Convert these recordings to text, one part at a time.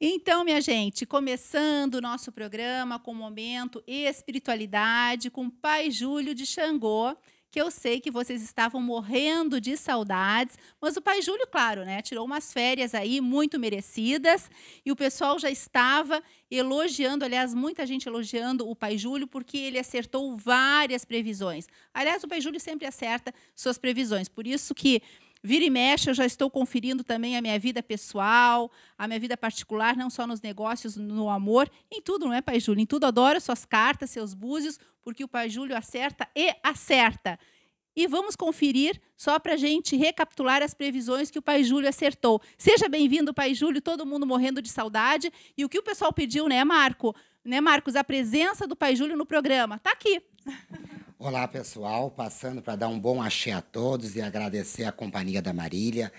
Então, minha gente, começando o nosso programa com o momento espiritualidade com o Pai Júlio de Xangô, que eu sei que vocês estavam morrendo de saudades, mas o Pai Júlio, claro, né, tirou umas férias aí muito merecidas e o pessoal já estava elogiando, aliás, muita gente elogiando o Pai Júlio porque ele acertou várias previsões. Aliás, o Pai Júlio sempre acerta suas previsões, por isso que Vira e mexe, eu já estou conferindo também a minha vida pessoal, a minha vida particular, não só nos negócios, no amor, em tudo, não é, Pai Júlio? Em tudo adoro suas cartas, seus búzios, porque o Pai Júlio acerta e acerta. E vamos conferir, só para a gente recapitular as previsões que o Pai Júlio acertou. Seja bem-vindo, Pai Júlio, todo mundo morrendo de saudade. E o que o pessoal pediu, né, Marco? Né, Marcos? A presença do Pai Júlio no programa. Está aqui. Olá, pessoal. Passando para dar um bom axé a todos e agradecer a companhia da Marília.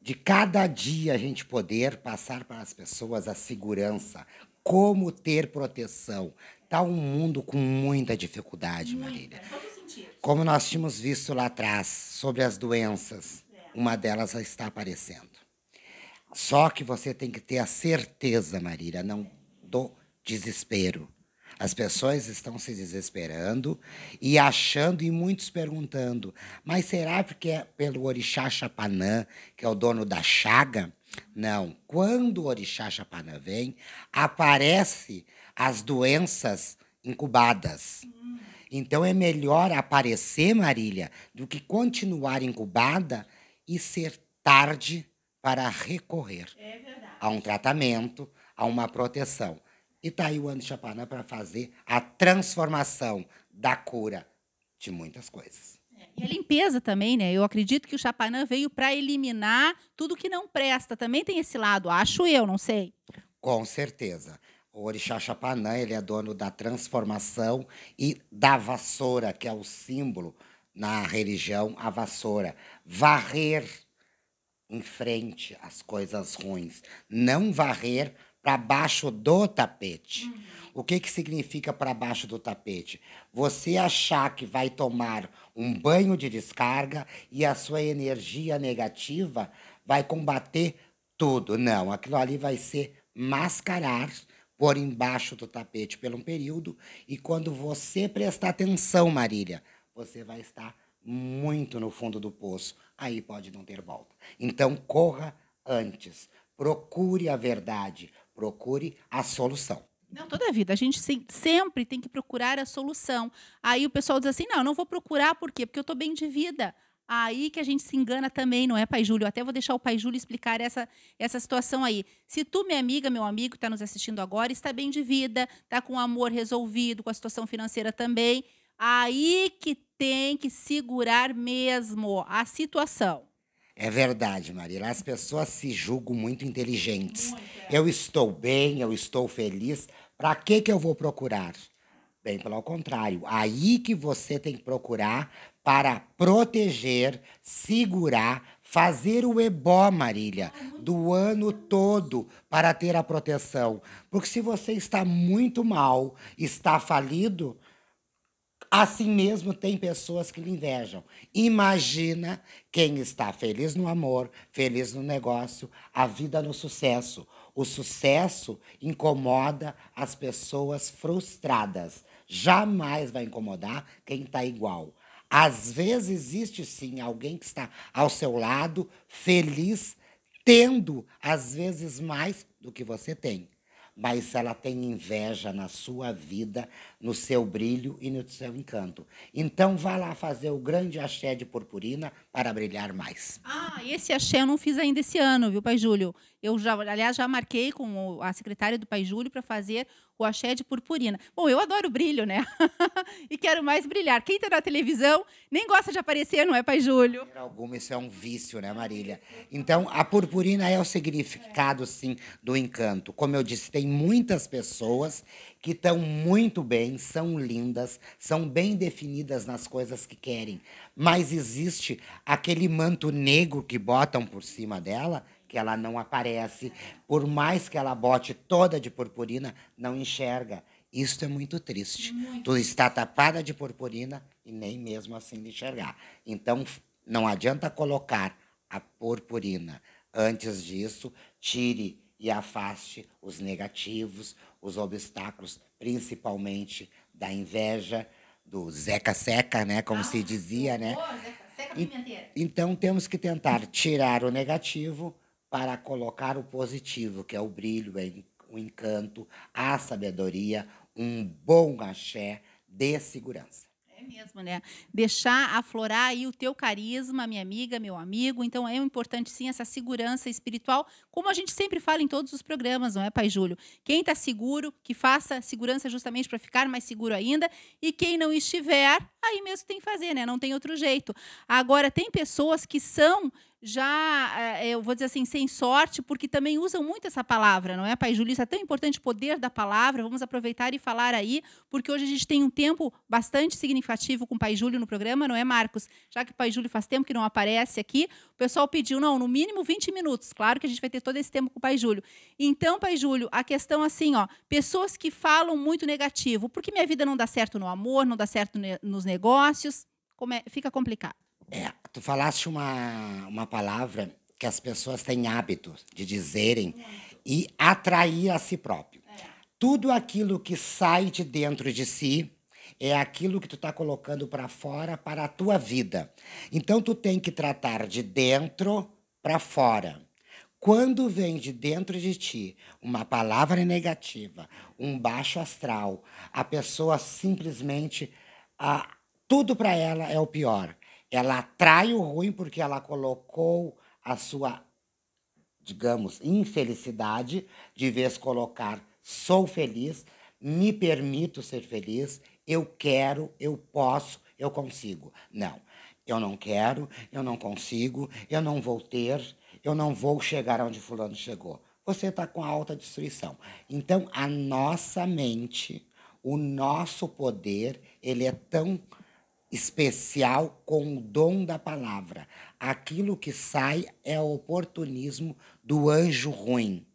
De cada dia a gente poder passar para as pessoas a segurança, como ter proteção. Está um mundo com muita dificuldade, Marília. É como nós tínhamos visto lá atrás, sobre as doenças, é. uma delas está aparecendo. Só que você tem que ter a certeza, Marília, não do desespero as pessoas estão se desesperando e achando, e muitos perguntando, mas será porque é pelo Orixá Chapanã, que é o dono da chaga? Não. Quando o Orixá Chapanã vem, aparece as doenças incubadas. Então é melhor aparecer, Marília, do que continuar incubada e ser tarde para recorrer é a um tratamento, a uma proteção. E tá aí o ano Chapanã para fazer a transformação da cura de muitas coisas. É, e a limpeza também, né? Eu acredito que o Chapanã veio para eliminar tudo que não presta. Também tem esse lado, acho eu, não sei. Com certeza. O Orixá Chapanã, ele é dono da transformação e da vassoura, que é o símbolo na religião, a vassoura. Varrer em frente as coisas ruins. Não varrer para baixo do tapete. Uhum. O que, que significa para baixo do tapete? Você achar que vai tomar um banho de descarga e a sua energia negativa vai combater tudo. Não, aquilo ali vai ser mascarar por embaixo do tapete por um período e quando você prestar atenção, Marília, você vai estar muito no fundo do poço. Aí pode não ter volta. Então corra antes, procure a verdade, Procure a solução. Não, toda a vida. A gente sempre tem que procurar a solução. Aí o pessoal diz assim: não, eu não vou procurar, por quê? Porque eu estou bem de vida. Aí que a gente se engana também, não é, Pai Júlio? Eu até vou deixar o Pai Júlio explicar essa, essa situação aí. Se tu, minha amiga, meu amigo, está nos assistindo agora, está bem de vida, está com o amor resolvido, com a situação financeira também, aí que tem que segurar mesmo a situação. É verdade, Marília. As pessoas se julgam muito inteligentes. Muito é. eu estou bem, eu estou feliz. Para que que eu vou procurar? Bem, pelo contrário. Aí que você tem que procurar para proteger, segurar, fazer o ebó, Marília, do ano todo para ter a proteção. Porque se você está muito mal, está falido, Assim mesmo, tem pessoas que lhe invejam. Imagina quem está feliz no amor, feliz no negócio, a vida no sucesso. O sucesso incomoda as pessoas frustradas. Jamais vai incomodar quem está igual. Às vezes existe sim alguém que está ao seu lado, feliz, tendo às vezes mais do que você tem mas ela tem inveja na sua vida, no seu brilho e no seu encanto. Então vá lá fazer o grande axé de purpurina para brilhar mais. Ah, esse axé eu não fiz ainda esse ano, viu, Pai Júlio? Eu já, aliás, já marquei com a secretária do Pai Júlio para fazer o axé de purpurina. Bom, eu adoro brilho, né? e quero mais brilhar. Quem está na televisão nem gosta de aparecer, não é, Pai Júlio? Alguma, isso é um vício, né, Marília? Então, a purpurina é o significado, sim, do encanto. Como eu disse, tem muitas pessoas que estão muito bem, são lindas, são bem definidas nas coisas que querem, mas existe aquele manto negro que botam por cima dela, que ela não aparece, por mais que ela bote toda de purpurina, não enxerga. Isto é muito triste. Muito. Tu está tapada de purpurina e nem mesmo assim enxergar. Então, não adianta colocar a purpurina. Antes disso, tire e afaste os negativos, os obstáculos, principalmente da inveja, do Zeca Seca, né? Como ah, se dizia, né? Seca e, então temos que tentar tirar o negativo para colocar o positivo, que é o brilho, é o encanto, a sabedoria, um bom axé de segurança mesmo, né? Deixar aflorar aí o teu carisma, minha amiga, meu amigo. Então é importante sim essa segurança espiritual, como a gente sempre fala em todos os programas, não é, Pai Júlio? Quem está seguro, que faça segurança justamente para ficar mais seguro ainda. E quem não estiver, aí mesmo tem que fazer, né? Não tem outro jeito. Agora, tem pessoas que são já, eh, eu vou dizer assim, sem sorte, porque também usam muito essa palavra, não é, Pai Júlio? Isso é tão importante, o poder da palavra. Vamos aproveitar e falar aí, porque hoje a gente tem um tempo bastante significativo com o Pai Júlio no programa, não é, Marcos? Já que o Pai Júlio faz tempo que não aparece aqui, o pessoal pediu, não, no mínimo 20 minutos. Claro que a gente vai ter todo esse tempo com o Pai Júlio. Então, Pai Júlio, a questão assim, ó, pessoas que falam muito negativo, porque minha vida não dá certo no amor, não dá certo nos negócios, é, fica complicado. É, tu falaste uma, uma palavra que as pessoas têm hábito de dizerem e atrair a si próprio. É. Tudo aquilo que sai de dentro de si é aquilo que tu está colocando para fora para a tua vida. Então tu tem que tratar de dentro para fora. Quando vem de dentro de ti uma palavra negativa, um baixo astral, a pessoa simplesmente a, tudo para ela é o pior. Ela atrai o ruim porque ela colocou a sua, digamos, infelicidade de vez colocar sou feliz, me permito ser feliz, eu quero, eu posso, eu consigo. Não. Eu não quero, eu não consigo, eu não vou ter, eu não vou chegar onde fulano chegou. Você está com a alta destruição. Então, a nossa mente, o nosso poder, ele é tão especial com o dom da palavra. Aquilo que sai é o oportunismo do anjo ruim.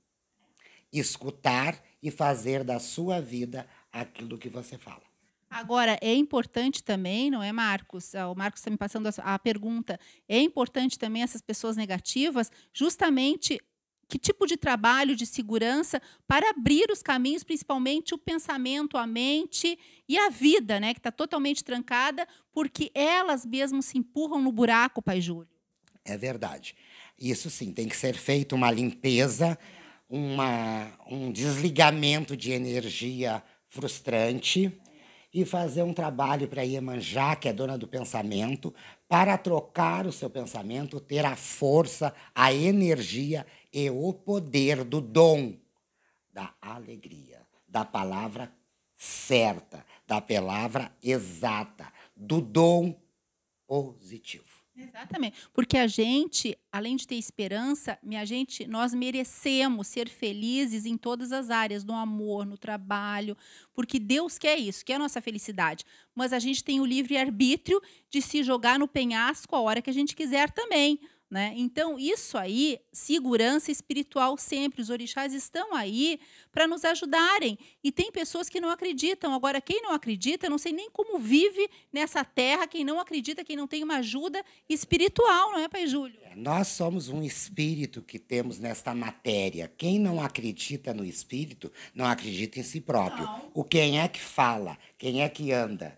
Escutar e fazer da sua vida aquilo que você fala. Agora, é importante também, não é, Marcos? Ah, o Marcos está me passando a pergunta. É importante também essas pessoas negativas justamente que tipo de trabalho de segurança para abrir os caminhos, principalmente o pensamento, a mente e a vida, né, que está totalmente trancada, porque elas mesmas se empurram no buraco, pai Júlio. É verdade. Isso sim, tem que ser feito uma limpeza, uma, um desligamento de energia frustrante e fazer um trabalho para Iemanjá, que é dona do pensamento, para trocar o seu pensamento, ter a força, a energia é o poder do dom da alegria, da palavra certa, da palavra exata, do dom positivo. Exatamente, porque a gente, além de ter esperança, minha gente, nós merecemos ser felizes em todas as áreas, no amor, no trabalho, porque Deus quer isso, quer a nossa felicidade. Mas a gente tem o livre arbítrio de se jogar no penhasco a hora que a gente quiser também. Né? Então, isso aí, segurança espiritual sempre. Os orixás estão aí para nos ajudarem. E tem pessoas que não acreditam. Agora, quem não acredita, eu não sei nem como vive nessa terra, quem não acredita, quem não tem uma ajuda espiritual, não é, Pai Júlio? É, nós somos um espírito que temos nesta matéria. Quem não acredita no espírito, não acredita em si próprio. Não. O quem é que fala? Quem é que anda?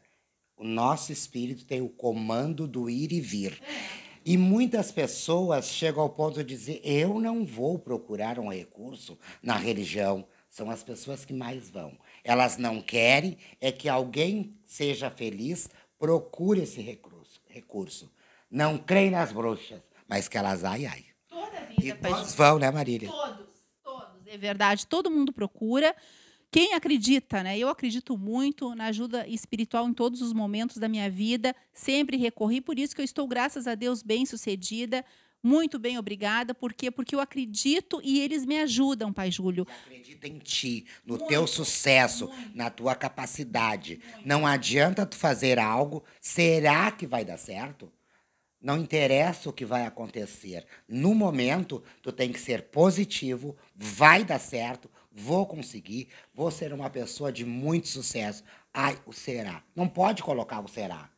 O nosso espírito tem o comando do ir e vir. É. E muitas pessoas chegam ao ponto de dizer: eu não vou procurar um recurso na religião. São as pessoas que mais vão. Elas não querem é que alguém seja feliz, procure esse recurso. recurso. Não creem nas bruxas, mas que elas ai, ai. Toda a vida. E todos vão, né, Marília? Todos, todos. É verdade, todo mundo procura. Quem acredita, né? Eu acredito muito na ajuda espiritual em todos os momentos da minha vida, sempre recorri, por isso que eu estou, graças a Deus, bem-sucedida. Muito bem, obrigada. Por quê? Porque eu acredito e eles me ajudam, Pai Júlio. Acredita em ti, no muito, teu sucesso, muito, na tua capacidade. Muito. Não adianta tu fazer algo, será que vai dar certo? Não interessa o que vai acontecer. No momento, tu tem que ser positivo, vai dar certo, vou conseguir, vou ser uma pessoa de muito sucesso. Ai, o será. Não pode colocar o será.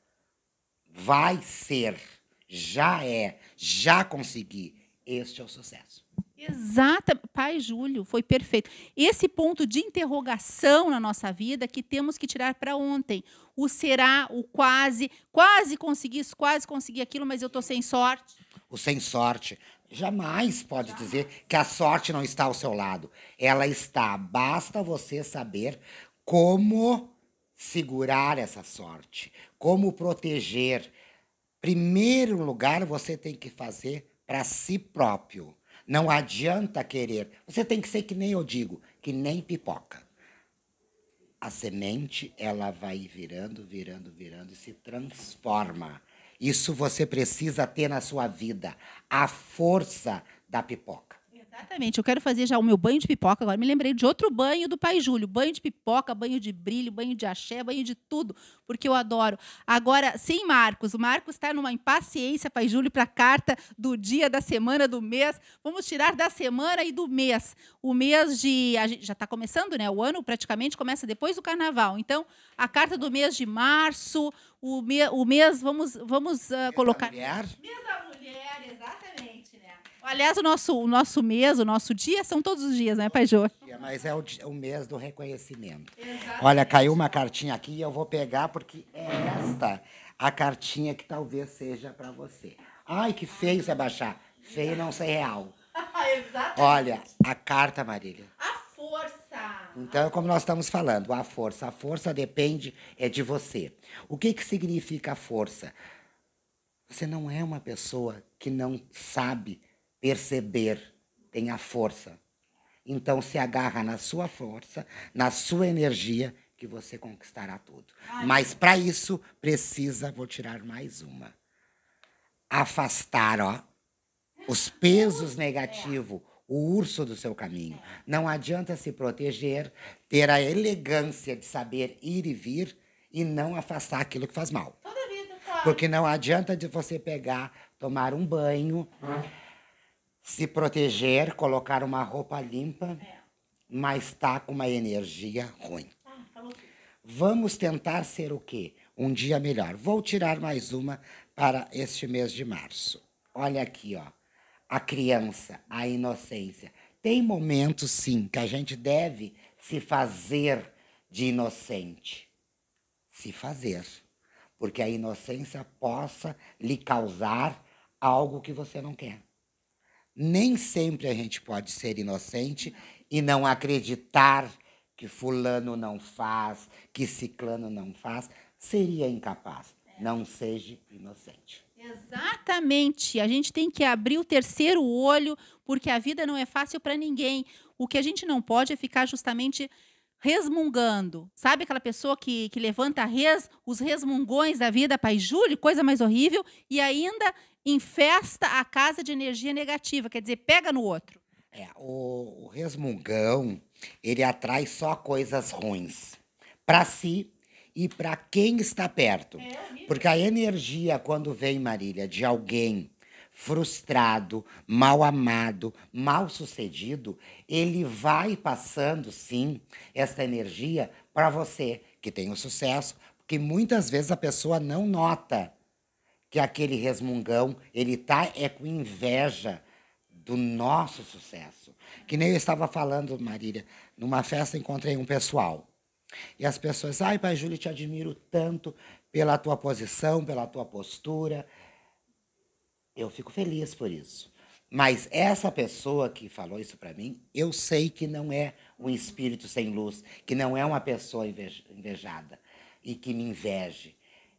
Vai ser, já é, já consegui. Este é o sucesso. Exata, pai Júlio, foi perfeito. Esse ponto de interrogação na nossa vida que temos que tirar para ontem. O será, o quase, quase consegui isso, quase consegui aquilo, mas eu estou sem sorte. O sem sorte jamais pode dizer que a sorte não está ao seu lado. Ela está. Basta você saber como segurar essa sorte, como proteger. Primeiro lugar, você tem que fazer para si próprio. Não adianta querer. Você tem que ser que nem eu digo, que nem pipoca. A semente, ela vai virando, virando, virando e se transforma isso você precisa ter na sua vida a força da pipoca. Exatamente. Eu quero fazer já o meu banho de pipoca. Agora me lembrei de outro banho do Pai Júlio. Banho de pipoca, banho de brilho, banho de axé, banho de tudo, porque eu adoro. Agora, sim, Marcos. O Marcos está numa impaciência, Pai Júlio, para a carta do dia, da semana, do mês. Vamos tirar da semana e do mês. O mês de. já está começando, né? O ano praticamente começa depois do carnaval. Então, a carta do mês de março, o, me, o mês, vamos, vamos uh, colocar. Mês da mulher? Mês da mulher, exatamente, né? Aliás, o nosso, o nosso mês, o nosso dia, são todos os dias, né, Pajô? Mas é o, o mês do reconhecimento. Exatamente. Olha, caiu uma cartinha aqui e eu vou pegar, porque é esta a cartinha que talvez seja para você. Ai, que feio Sebastião Feio não ser real. Olha, a carta, Marília. A então, é como nós estamos falando, a força, a força depende é de você. O que, que significa a força? Você não é uma pessoa que não sabe perceber, tem a força. Então se agarra na sua força, na sua energia, que você conquistará tudo. Ai, Mas para isso precisa, vou tirar mais uma. Afastar, ó, os pesos é. negativos, o urso do seu caminho. Não adianta se proteger, ter a elegância de saber ir e vir e não afastar aquilo que faz mal. Toda vida, claro. Porque não adianta de você pegar, tomar um banho, se proteger, colocar uma roupa limpa, é. mas estar tá com uma energia ruim. Ah, tá Vamos tentar ser o quê? Um dia melhor. Vou tirar mais uma para este mês de março. Olha aqui, ó a criança, a inocência. Tem momentos, sim, que a gente deve se fazer de inocente. Se fazer. Porque a inocência possa lhe causar algo que você não quer. Nem sempre a gente pode ser inocente e não acreditar que fulano não faz, que ciclano não faz, seria incapaz. Não seja inocente. Exatamente. A gente tem que abrir o terceiro olho, porque a vida não é fácil para ninguém. O que a gente não pode é ficar justamente resmungando. Sabe aquela pessoa que, que levanta res, os resmungões da vida, pai Júlio, coisa mais horrível, e ainda infesta a casa de energia negativa, quer dizer, pega no outro. É, o, o resmungão, ele atrai só coisas ruins para si e para quem está perto. É, porque a energia, quando vem, Marília, de alguém frustrado, mal amado, mal sucedido, ele vai passando, sim, essa energia para você que tem o sucesso, porque muitas vezes a pessoa não nota que aquele resmungão, ele tá é com inveja do nosso sucesso. Que nem eu estava falando, Marília, numa festa encontrei um pessoal e as pessoas, ai, Pai Júlio, te admiro tanto pela tua posição, pela tua postura. Eu fico feliz por isso. Mas essa pessoa que falou isso para mim, eu sei que não é um espírito sem luz, que não é uma pessoa invejada e que me inveje.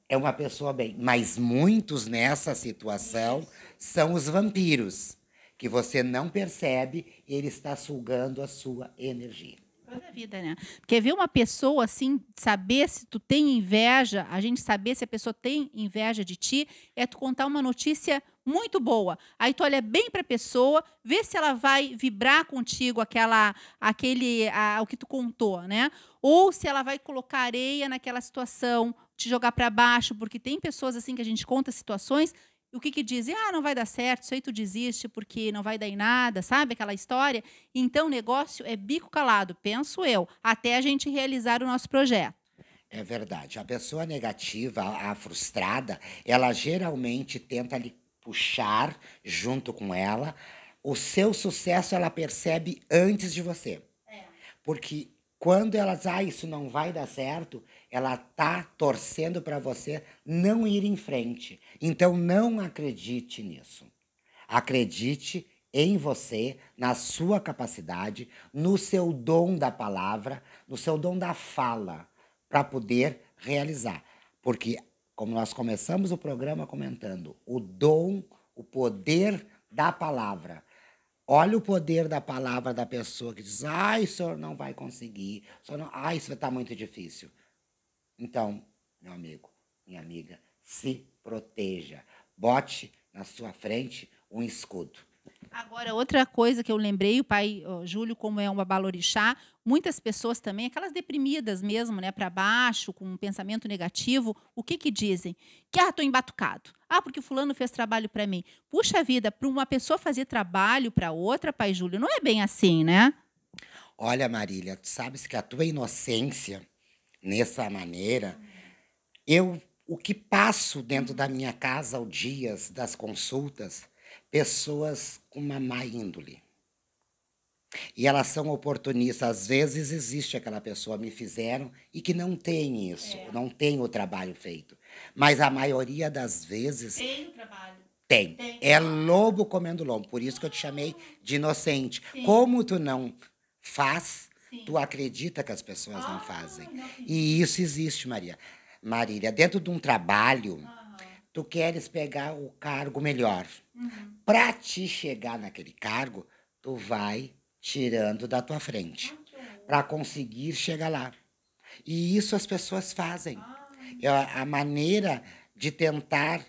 É uma pessoa bem. Mas muitos nessa situação são os vampiros, que você não percebe, ele está sugando a sua energia. Toda a vida, né? Porque ver uma pessoa assim, saber se tu tem inveja, a gente saber se a pessoa tem inveja de ti, é tu contar uma notícia muito boa. Aí tu olha bem para a pessoa, vê se ela vai vibrar contigo aquela aquele a, o que tu contou, né? Ou se ela vai colocar areia naquela situação, te jogar para baixo, porque tem pessoas assim que a gente conta situações o que, que dizem? Ah, não vai dar certo, isso aí tu desiste porque não vai dar em nada, sabe aquela história? Então, o negócio é bico calado, penso eu, até a gente realizar o nosso projeto. É verdade. A pessoa negativa, a frustrada, ela geralmente tenta lhe puxar junto com ela. O seu sucesso ela percebe antes de você. É. Porque quando elas, ah, isso não vai dar certo, ela tá torcendo para você não ir em frente. Então não acredite nisso. Acredite em você, na sua capacidade, no seu dom da palavra, no seu dom da fala, para poder realizar. Porque, como nós começamos o programa comentando, o dom, o poder da palavra. Olha o poder da palavra da pessoa que diz: ai, o senhor não vai conseguir, o senhor não... ai, isso está muito difícil. Então, meu amigo, minha amiga, se proteja. Bote na sua frente um escudo. Agora, outra coisa que eu lembrei, o pai Júlio, como é uma balorixá, muitas pessoas também, aquelas deprimidas mesmo, né, para baixo, com um pensamento negativo, o que que dizem? Que, ah, tô embatucado. Ah, porque fulano fez trabalho para mim. Puxa vida, para uma pessoa fazer trabalho para outra, pai Júlio, não é bem assim, né? Olha, Marília, tu sabes que a tua inocência nessa maneira. Eu o que passo dentro da minha casa ao dias das consultas, pessoas com uma má índole. E elas são oportunistas. Às vezes existe aquela pessoa, me fizeram, e que não tem isso, é. não tem o trabalho feito. Mas a maioria das vezes. Tem o trabalho. Tem. tem. É lobo comendo lobo. Por isso que eu te chamei de inocente. Sim. Como tu não faz, Sim. Tu acredita que as pessoas ah, não fazem. Não e isso existe, Maria. Marília, dentro de um trabalho, tu queres pegar o cargo melhor. Uhum. Para te chegar naquele cargo, tu vai tirando da tua frente. Okay. Para conseguir chegar lá. E isso as pessoas fazem. Ah, é a maneira de tentar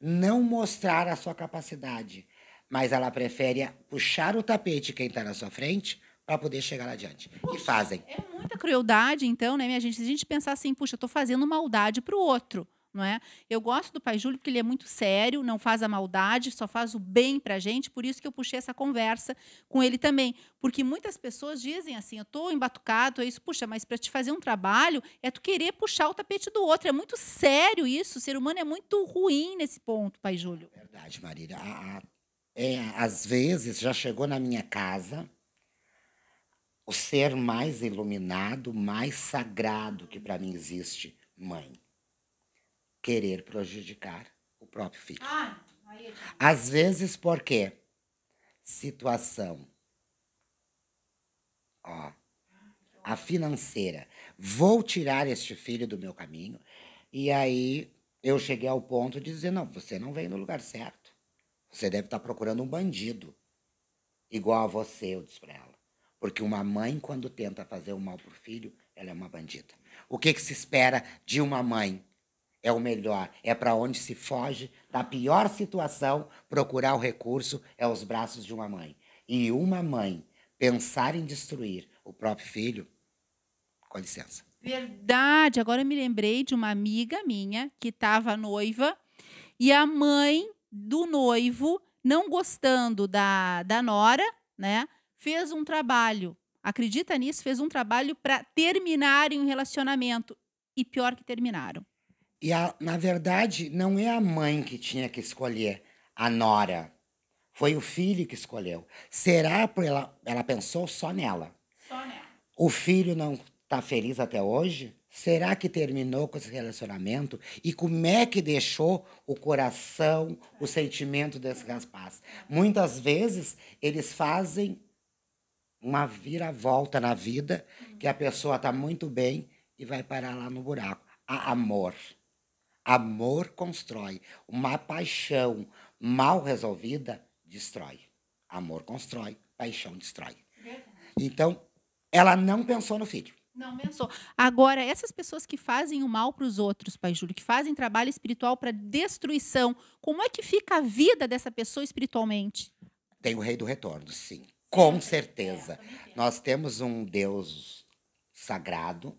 não mostrar a sua capacidade, mas ela prefere puxar o tapete quem está na sua frente para poder chegar adiante. Poxa, e fazem. É muita crueldade, então, né, minha gente? Se a gente pensar assim, puxa, eu estou fazendo maldade para o outro. Não é? Eu gosto do Pai Júlio porque ele é muito sério, não faz a maldade, só faz o bem para a gente. Por isso que eu puxei essa conversa com ele também. Porque muitas pessoas dizem assim: eu estou embatucado, é isso, puxa, mas para te fazer um trabalho é tu querer puxar o tapete do outro. É muito sério isso. O ser humano é muito ruim nesse ponto, Pai Júlio. Verdade, Marília. A, é, às vezes já chegou na minha casa o ser mais iluminado, mais sagrado que para mim existe, mãe. Querer prejudicar o próprio filho. Ah, aí... Às vezes, por quê? Situação. Ó, a financeira. Vou tirar este filho do meu caminho. E aí eu cheguei ao ponto de dizer: não, você não veio no lugar certo. Você deve estar tá procurando um bandido. Igual a você, eu disse para ela. Porque uma mãe, quando tenta fazer o mal para o filho, ela é uma bandida. O que, que se espera de uma mãe? É o melhor, é para onde se foge da pior situação, procurar o recurso é os braços de uma mãe. E uma mãe pensar em destruir o próprio filho, com licença. Verdade. Agora eu me lembrei de uma amiga minha que estava noiva e a mãe do noivo, não gostando da, da nora, né? fez um trabalho, acredita nisso, fez um trabalho para terminarem um relacionamento. E pior que terminaram. E a, na verdade, não é a mãe que tinha que escolher a nora. Foi o filho que escolheu. Será por ela, ela pensou só nela? Só nela. O filho não está feliz até hoje? Será que terminou com esse relacionamento? E como é que deixou o coração, o sentimento desse rapaz? Muitas vezes eles fazem uma viravolta na vida, que a pessoa está muito bem e vai parar lá no buraco. amor. Amor constrói. Uma paixão mal resolvida destrói. Amor constrói, paixão destrói. Então, ela não pensou no filho. Não pensou. Agora, essas pessoas que fazem o mal para os outros, Pai Júlio, que fazem trabalho espiritual para destruição, como é que fica a vida dessa pessoa espiritualmente? Tem o rei do retorno, sim. Com certeza. Nós temos um Deus sagrado,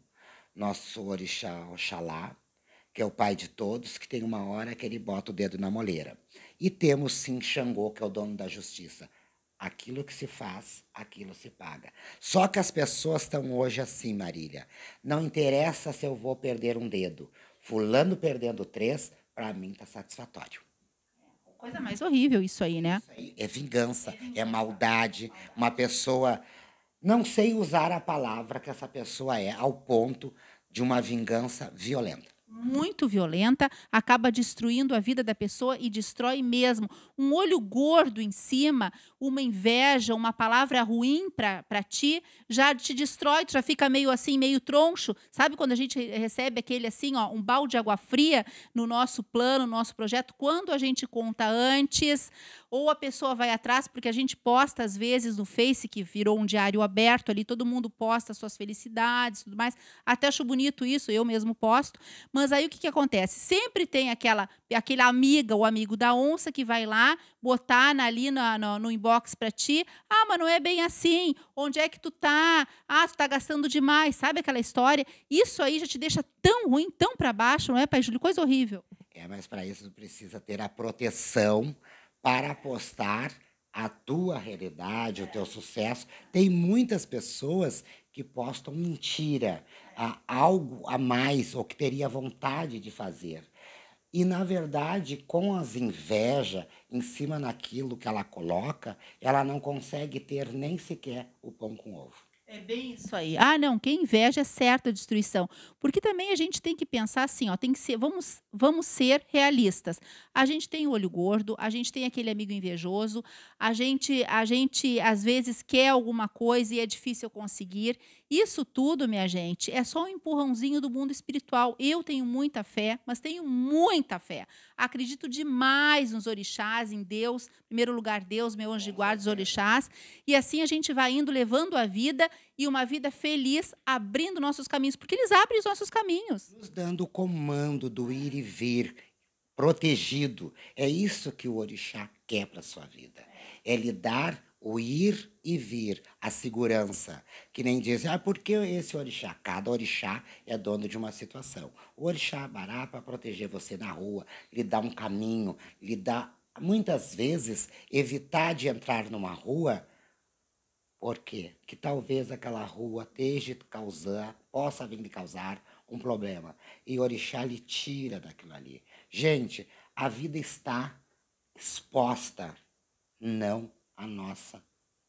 nosso orixá Oxalá, que é o pai de todos, que tem uma hora que ele bota o dedo na moleira. E temos sim Xangô, que é o dono da justiça. Aquilo que se faz, aquilo se paga. Só que as pessoas estão hoje assim, Marília. Não interessa se eu vou perder um dedo. Fulano perdendo três, para mim está satisfatório. Coisa mais horrível isso aí, né? Isso aí é vingança, é maldade. Uma pessoa. Não sei usar a palavra que essa pessoa é, ao ponto de uma vingança violenta muito violenta, acaba destruindo a vida da pessoa e destrói mesmo. Um olho gordo em cima, uma inveja, uma palavra ruim para ti, já te destrói, tu já fica meio assim, meio troncho. Sabe quando a gente recebe aquele assim, ó, um balde de água fria no nosso plano, no nosso projeto? Quando a gente conta antes, ou a pessoa vai atrás, porque a gente posta às vezes no Face, que virou um diário aberto ali, todo mundo posta suas felicidades tudo mais. Até acho bonito isso, eu mesmo posto. Mas mas aí o que, que acontece? Sempre tem aquela aquele amiga ou amigo da onça que vai lá botar na, ali no, no, no inbox para ti. Ah, mas não é bem assim. Onde é que tu tá? Ah, tu tá gastando demais. Sabe aquela história? Isso aí já te deixa tão ruim, tão para baixo, não é, Pai Júlio? Coisa horrível. É, mas para isso precisa ter a proteção para apostar a tua realidade, o teu sucesso. Tem muitas pessoas que postam mentira, a algo a mais ou que teria vontade de fazer. E, na verdade, com as invejas em cima naquilo que ela coloca, ela não consegue ter nem sequer o pão com ovo. É bem isso aí. Ah, não, quem inveja é certa destruição. Porque também a gente tem que pensar assim, ó, tem que ser, vamos, vamos ser realistas. A gente tem o olho gordo, a gente tem aquele amigo invejoso, a gente, a gente às vezes quer alguma coisa e é difícil conseguir. Isso tudo, minha gente, é só um empurrãozinho do mundo espiritual. Eu tenho muita fé, mas tenho muita fé. Acredito demais nos orixás, em Deus, em primeiro lugar Deus, meu anjo de guarda, os orixás. E assim a gente vai indo levando a vida e uma vida feliz, abrindo nossos caminhos, porque eles abrem os nossos caminhos. Nos dando o comando do ir e vir, protegido. É isso que o orixá quer para sua vida. É lhe dar o ir e vir, a segurança. Que nem dizem, ah, por que esse orixá? Cada orixá é dono de uma situação. O orixá é bará para proteger você na rua, lhe dá um caminho, lhe dá, muitas vezes, evitar de entrar numa rua, porque que talvez aquela rua esteja causar, possa vir lhe causar um problema. E o orixá lhe tira daquilo ali. Gente, a vida está exposta, não a nossa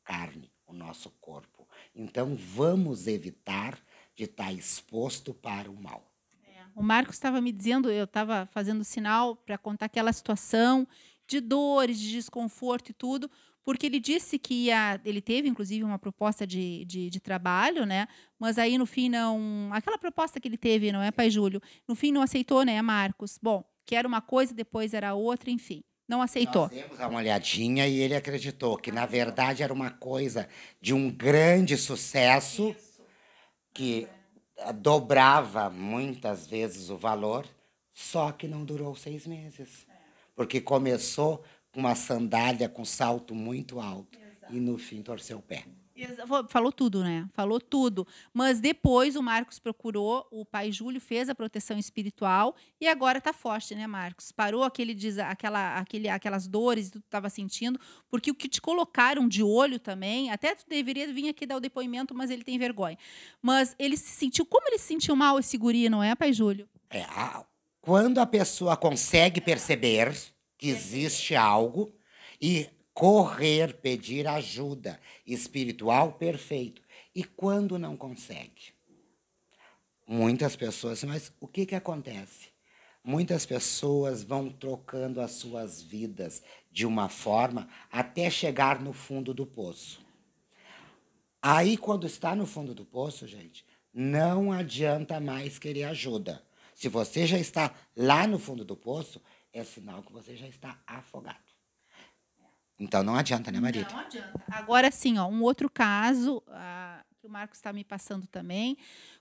carne, o nosso corpo. Então vamos evitar de estar exposto para o mal. É. O Marcos estava me dizendo, eu estava fazendo sinal para contar aquela situação de dores, de desconforto e tudo, porque ele disse que ia, ele teve, inclusive, uma proposta de, de, de, trabalho, né? Mas aí, no fim, não. Aquela proposta que ele teve, não é, Pai Júlio? No fim, não aceitou, né, Marcos? Bom, que era uma coisa, depois era outra, enfim não aceitou. Nós demos uma olhadinha e ele acreditou que, na verdade, era uma coisa de um grande sucesso Isso. que dobrava muitas vezes o valor, só que não durou seis meses. Porque começou com uma sandália com salto muito alto Exato. e, no fim, torceu o pé. Falou tudo, né? Falou tudo. Mas depois o Marcos procurou, o pai Júlio fez a proteção espiritual e agora tá forte, né, Marcos? Parou aquele, aquela, aquele, aquelas dores que tu tava sentindo, porque o que te colocaram de olho também, até tu deveria vir aqui dar o depoimento, mas ele tem vergonha. Mas ele se sentiu, como ele se sentiu mal esse guri, não é, pai Júlio? É, quando a pessoa consegue perceber que existe algo e correr, pedir ajuda espiritual perfeito. E quando não consegue? Muitas pessoas, mas o que, que acontece? Muitas pessoas vão trocando as suas vidas de uma forma até chegar no fundo do poço. Aí, quando está no fundo do poço, gente, não adianta mais querer ajuda. Se você já está lá no fundo do poço, é sinal que você já está afogado. Então não adianta, né, marido Não adianta. Agora sim, ó, um outro caso a, ah, que o Marcos está me passando também.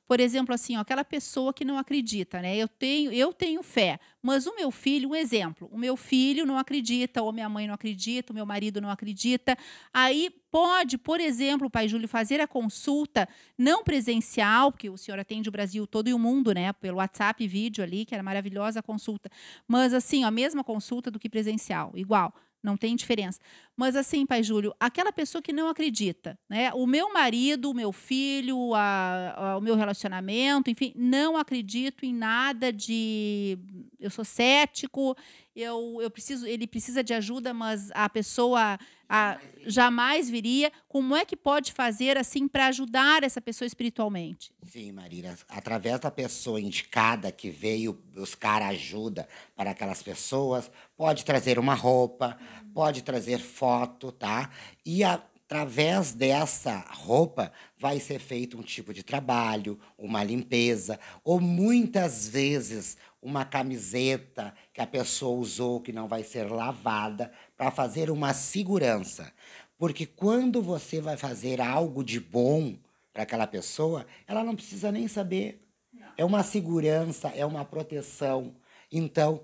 Por exemplo, assim, ó, aquela pessoa que não acredita, né? Eu tenho, eu tenho fé, mas o meu filho, um exemplo, o meu filho não acredita, ou minha mãe não acredita, o meu marido não acredita. Aí pode, por exemplo, o pai Júlio fazer a consulta não presencial, porque o senhor atende o Brasil todo e o mundo, né? Pelo WhatsApp vídeo ali, que era maravilhosa a consulta. Mas assim, a mesma consulta do que presencial, igual não tem diferença. Mas assim, pai Júlio, aquela pessoa que não acredita, né? O meu marido, o meu filho, a, a, o meu relacionamento, enfim, não acredito em nada de. Eu sou cético, eu, eu preciso, ele precisa de ajuda, mas a pessoa a, jamais viria. Como é que pode fazer assim para ajudar essa pessoa espiritualmente? Sim, Marina, através da pessoa indicada que veio buscar ajuda para aquelas pessoas, pode trazer uma roupa, pode trazer foto, tá? E a, através dessa roupa vai ser feito um tipo de trabalho, uma limpeza, ou muitas vezes uma camiseta que a pessoa usou que não vai ser lavada, para fazer uma segurança. Porque quando você vai fazer algo de bom para aquela pessoa, ela não precisa nem saber. É uma segurança, é uma proteção. Então,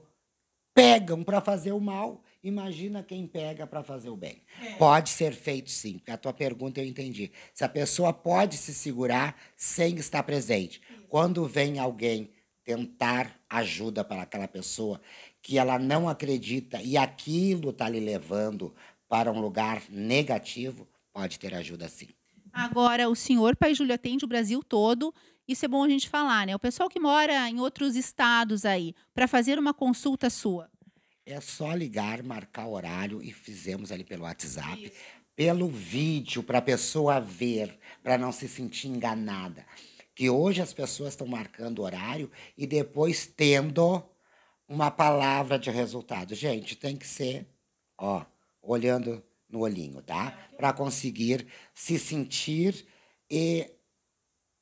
pegam para fazer o mal. Imagina quem pega para fazer o bem. É. Pode ser feito sim, a tua pergunta eu entendi. Se a pessoa pode se segurar sem estar presente. Isso. Quando vem alguém tentar ajuda para aquela pessoa que ela não acredita e aquilo está lhe levando para um lugar negativo, pode ter ajuda sim. Agora, o senhor Pai Júlio atende o Brasil todo. Isso é bom a gente falar, né? O pessoal que mora em outros estados aí, para fazer uma consulta sua. É só ligar, marcar horário e fizemos ali pelo WhatsApp, Isso. pelo vídeo, para a pessoa ver, para não se sentir enganada que hoje as pessoas estão marcando horário e depois tendo uma palavra de resultado. Gente, tem que ser, ó, olhando no olhinho, tá? Para conseguir se sentir e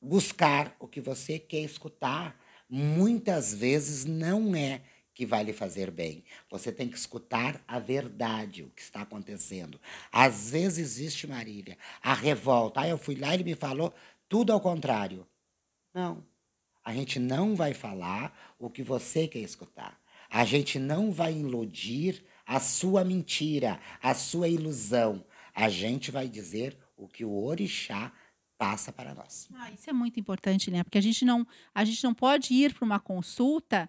buscar o que você quer escutar, muitas vezes não é que vai lhe fazer bem. Você tem que escutar a verdade, o que está acontecendo. Às vezes existe, Marília, a revolta. Ah, eu fui lá e ele me falou tudo ao contrário. Não. A gente não vai falar o que você quer escutar. A gente não vai iludir a sua mentira, a sua ilusão. A gente vai dizer o que o orixá passa para nós. Ah, isso é muito importante, né? Porque a gente não, a gente não pode ir para uma consulta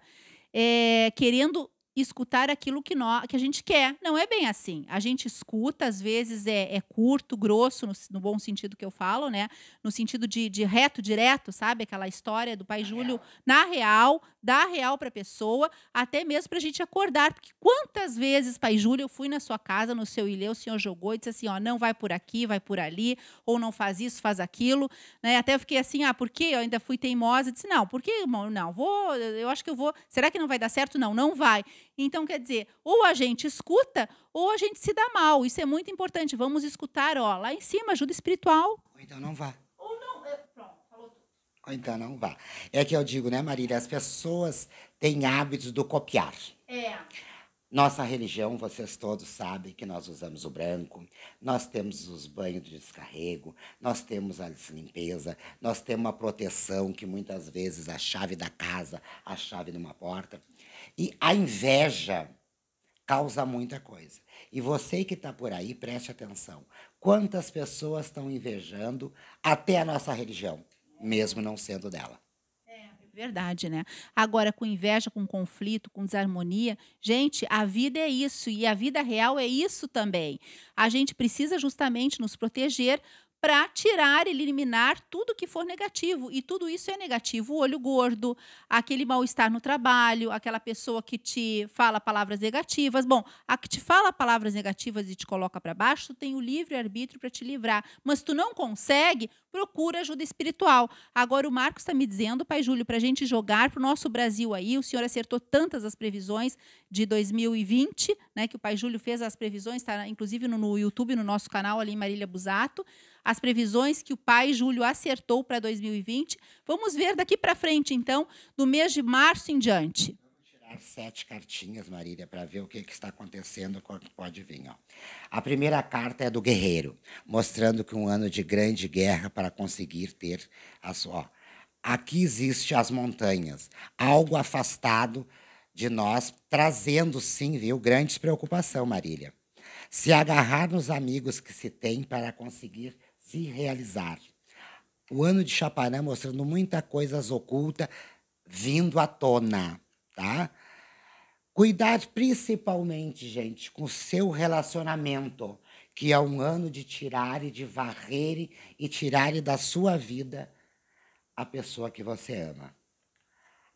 é, querendo escutar aquilo que, nós, que a gente quer. Não é bem assim. A gente escuta, às vezes é, é curto, grosso, no, no, bom sentido que eu falo, né? No sentido de, de reto, direto, sabe? Aquela história do pai na Júlio real. na real, dá real para a pessoa, até mesmo para a gente acordar. Porque quantas vezes, pai Júlio, eu fui na sua casa, no seu ilê, o senhor jogou e disse assim: ó, não vai por aqui, vai por ali, ou não faz isso, faz aquilo. Né? Até eu fiquei assim: ah, por quê? Eu ainda fui teimosa. Disse: não, por quê, irmão? Não, vou, eu acho que eu vou. Será que não vai dar certo? Não, não vai. Então, quer dizer, ou a gente escuta ou a gente se dá mal. Isso é muito importante. Vamos escutar, ó, lá em cima, ajuda espiritual. Ou então não vá. Ou não. É, pronto, falou tudo. Ou então não vá. É que eu digo, né, Marília? As pessoas têm hábitos do copiar. É. Nossa religião, vocês todos sabem que nós usamos o branco, nós temos os banhos de descarrego, nós temos a limpeza, nós temos uma proteção que muitas vezes a chave da casa, a chave de uma porta. E a inveja causa muita coisa. E você que está por aí, preste atenção. Quantas pessoas estão invejando até a nossa religião, mesmo não sendo dela? É, é verdade, né? Agora, com inveja, com conflito, com desarmonia, gente, a vida é isso e a vida real é isso também. A gente precisa justamente nos proteger para tirar, eliminar tudo que for negativo. E tudo isso é negativo. O olho gordo, aquele mal-estar no trabalho, aquela pessoa que te fala palavras negativas. Bom, a que te fala palavras negativas e te coloca para baixo, tu tem o livre-arbítrio para te livrar. Mas tu não consegue, procura ajuda espiritual. Agora, o Marcos está me dizendo, Pai Júlio, para a gente jogar para o nosso Brasil aí, o senhor acertou tantas as previsões de 2020, né, que o Pai Júlio fez as previsões, está inclusive no, no YouTube, no nosso canal ali em Marília Busato as previsões que o pai Júlio acertou para 2020. Vamos ver daqui para frente, então, do mês de março em diante. Vamos tirar sete cartinhas, Marília, para ver o que, que, está acontecendo com o adivinho. A primeira carta é do guerreiro, mostrando que um ano de grande guerra para conseguir ter a sua. Aqui existe as montanhas, algo afastado de nós, trazendo sim, viu, grandes preocupação, Marília. Se agarrar nos amigos que se tem para conseguir se realizar. O ano de Chaparã mostrando muita coisas oculta vindo à tona, tá? Cuidar principalmente, gente, com seu relacionamento, que é um ano de tirar e de varrer e tirar da sua vida a pessoa que você ama.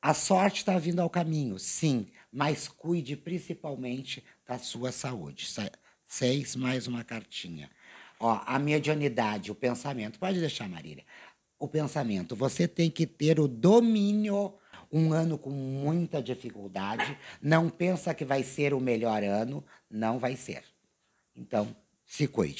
A sorte está vindo ao caminho, sim, mas cuide principalmente da sua saúde. Seis mais uma cartinha. Ó, a medianidade, o pensamento. Pode deixar, Marília. O pensamento. Você tem que ter o domínio. Um ano com muita dificuldade. Não pensa que vai ser o melhor ano. Não vai ser. Então, se cuide.